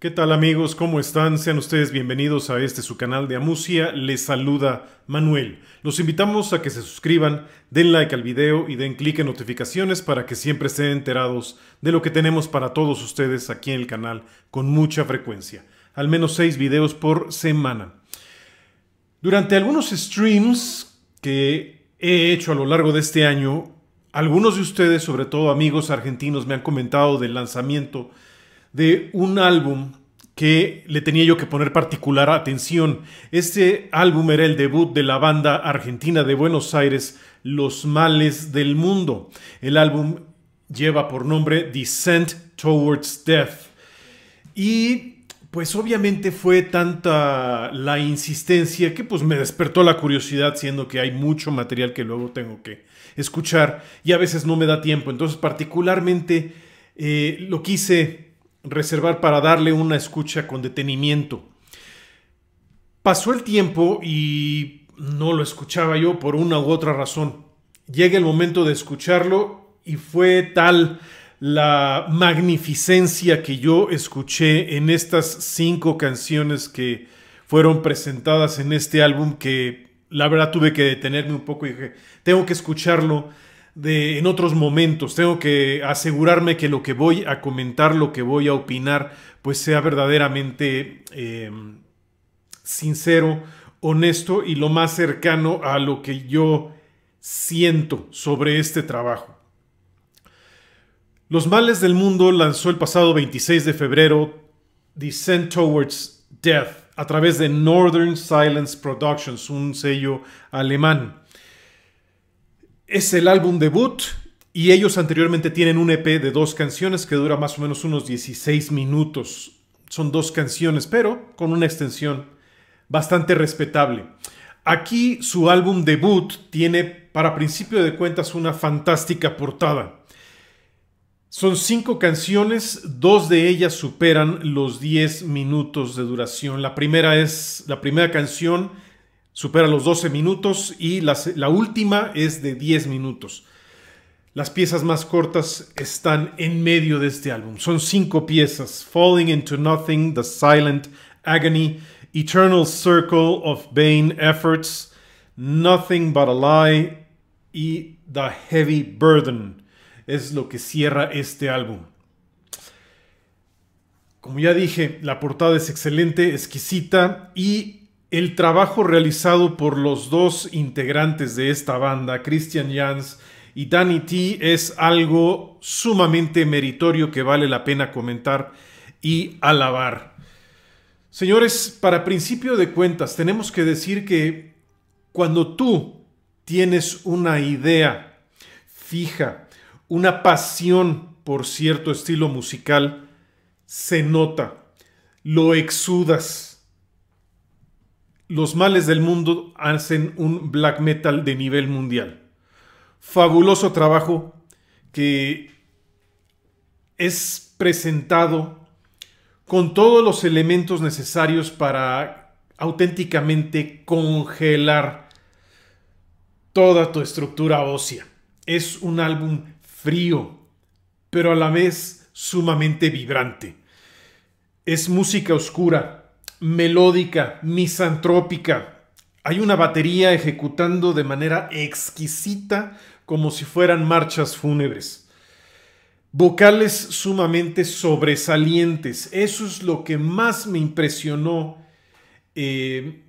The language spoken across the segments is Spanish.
¿Qué tal amigos? ¿Cómo están? Sean ustedes bienvenidos a este su canal de Amusia. Les saluda Manuel. Los invitamos a que se suscriban, den like al video y den clic en notificaciones para que siempre estén enterados de lo que tenemos para todos ustedes aquí en el canal con mucha frecuencia. Al menos seis videos por semana. Durante algunos streams que he hecho a lo largo de este año, algunos de ustedes, sobre todo amigos argentinos, me han comentado del lanzamiento de un álbum que le tenía yo que poner particular atención. Este álbum era el debut de la banda argentina de Buenos Aires, Los Males del Mundo. El álbum lleva por nombre Descent Towards Death. Y pues obviamente fue tanta la insistencia que pues me despertó la curiosidad siendo que hay mucho material que luego tengo que escuchar y a veces no me da tiempo. Entonces particularmente eh, lo quise reservar para darle una escucha con detenimiento. Pasó el tiempo y no lo escuchaba yo por una u otra razón. Llega el momento de escucharlo y fue tal la magnificencia que yo escuché en estas cinco canciones que fueron presentadas en este álbum que la verdad tuve que detenerme un poco y dije, tengo que escucharlo en otros momentos. Tengo que asegurarme que lo que voy a comentar, lo que voy a opinar, pues sea verdaderamente eh, sincero, honesto y lo más cercano a lo que yo siento sobre este trabajo. Los Males del Mundo lanzó el pasado 26 de febrero Descent Towards Death a través de Northern Silence Productions, un sello alemán. Es el álbum debut y ellos anteriormente tienen un EP de dos canciones que dura más o menos unos 16 minutos. Son dos canciones, pero con una extensión bastante respetable. Aquí su álbum debut tiene, para principio de cuentas, una fantástica portada. Son cinco canciones, dos de ellas superan los 10 minutos de duración. La primera es la primera canción supera los 12 minutos y la, última es de 10 minutos. Las piezas más cortas están en medio de este álbum. Son cinco piezas. Falling into Nothing, The Silent Agony, Eternal Circle of Vain Efforts, Nothing But a Lie y The Heavy Burden. Es lo que cierra este álbum. Como ya dije, la portada es excelente, exquisita y el trabajo realizado por los dos integrantes de esta banda, Christian Jans y Danny T, es algo sumamente meritorio que vale la pena comentar y alabar. Señores, para principio de cuentas, tenemos que decir que cuando tú tienes una idea fija, una pasión por cierto estilo musical, se nota, lo exudas los males del mundo hacen un black metal de nivel mundial. Fabuloso trabajo que es presentado con todos los elementos necesarios para auténticamente congelar toda tu estructura ósea. Es un álbum frío, pero a la vez sumamente vibrante. Es música oscura, melódica, misantrópica. Hay una batería ejecutando de manera exquisita como si fueran marchas fúnebres. Vocales sumamente sobresalientes. Eso es lo que más me impresionó. Eh,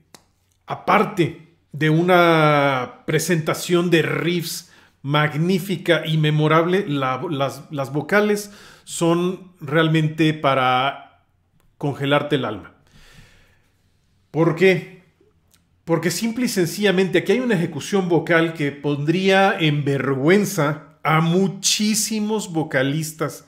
aparte de una presentación de riffs magnífica y memorable, las vocales son realmente para congelarte el alma. ¿Por qué? Porque simple y sencillamente aquí hay una ejecución vocal que pondría en vergüenza a muchísimos vocalistas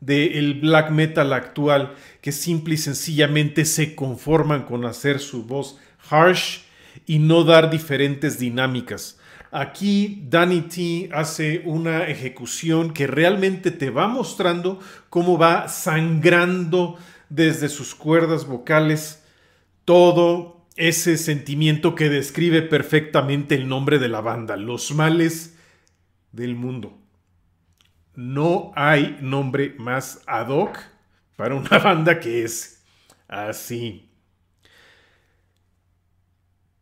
del black metal actual que simple y sencillamente se conforman con hacer su voz harsh y no dar diferentes dinámicas. Aquí Danny T hace una ejecución que realmente te va mostrando cómo va sangrando desde sus cuerdas vocales todo ese sentimiento que describe perfectamente el nombre de la banda, los males del mundo. No hay nombre más ad hoc para una banda que es así.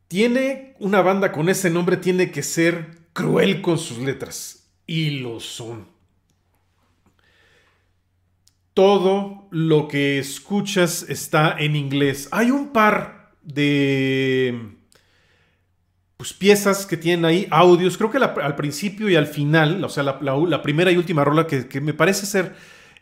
Tiene una banda con ese nombre, tiene que ser cruel con sus letras. Y lo son todo lo que escuchas está en inglés. Hay un par de pues, piezas que tienen ahí, audios, creo que al principio y al final, o sea, la, primera y última rola que, me parece ser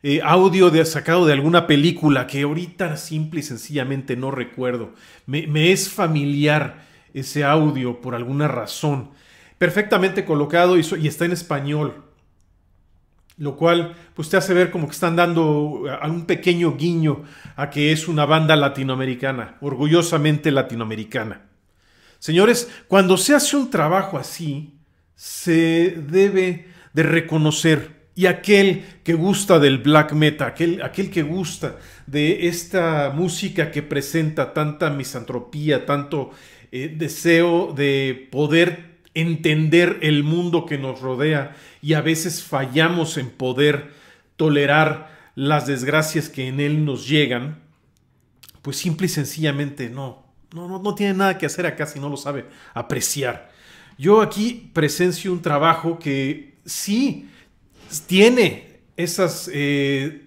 eh, audio de, sacado de alguna película que ahorita simple y sencillamente no recuerdo. Me, es familiar ese audio por alguna razón. Perfectamente colocado y está en español lo cual pues te hace ver como que están dando eh, un pequeño guiño a que es una banda latinoamericana, orgullosamente latinoamericana. Señores, cuando se hace un trabajo así, se debe de reconocer y aquel que gusta del black metal, aquel, aquel que gusta de esta música que presenta tanta misantropía, tanto eh, deseo de poder entender el mundo que nos rodea y a veces fallamos en poder tolerar las desgracias que en él nos llegan, pues simple y sencillamente no, no, tiene nada que hacer acá si no lo sabe apreciar. Yo aquí presencio un trabajo que sí tiene esas eh,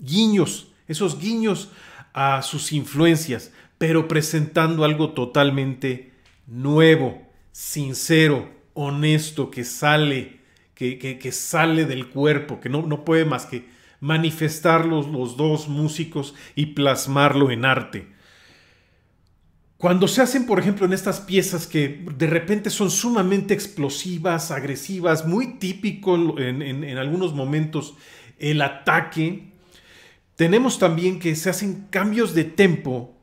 guiños, esos guiños a sus influencias, pero presentando algo totalmente nuevo sincero, honesto, que sale, que, sale del cuerpo, que no, no puede más que manifestarlos los dos músicos y plasmarlo en arte. Cuando se hacen, por ejemplo, en estas piezas que de repente son sumamente explosivas, agresivas, muy típico en, en algunos momentos el ataque, tenemos también que se hacen cambios de tempo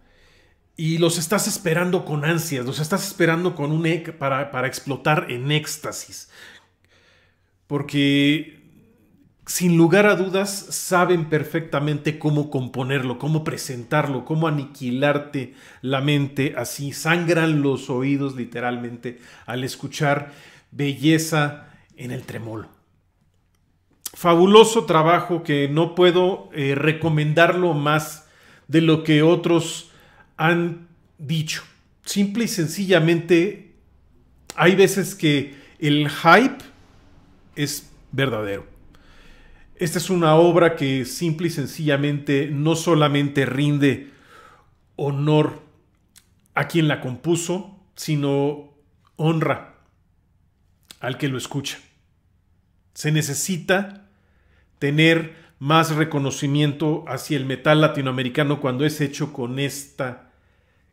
y los estás esperando con ansias, los estás esperando con un e, para, explotar en éxtasis. Porque sin lugar a dudas saben perfectamente cómo componerlo, cómo presentarlo, cómo aniquilarte la mente así. Sangran los oídos literalmente al escuchar belleza en el tremolo. Fabuloso trabajo que no puedo eh, recomendarlo más de lo que otros han dicho. Simple y sencillamente, hay veces que el hype es verdadero. Esta es una obra que simple y sencillamente no solamente rinde honor a quien la compuso, sino honra al que lo escucha. Se necesita tener más reconocimiento hacia el metal latinoamericano cuando es hecho con esta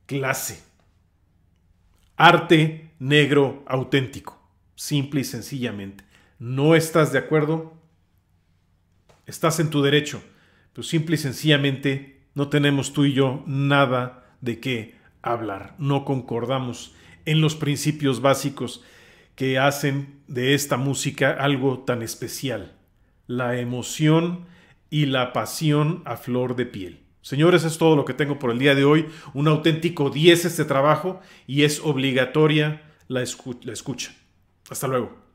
clase. Arte negro auténtico, simple y sencillamente. ¿No estás de acuerdo? Estás en tu derecho, pero simple y sencillamente no tenemos tú y yo nada de qué hablar. No concordamos en los principios básicos que hacen de esta música algo tan especial. La emoción y la pasión a flor de piel. Señores, es todo lo que tengo por el día de hoy. Un auténtico 10 este trabajo y es obligatoria la, la escucha. Hasta luego.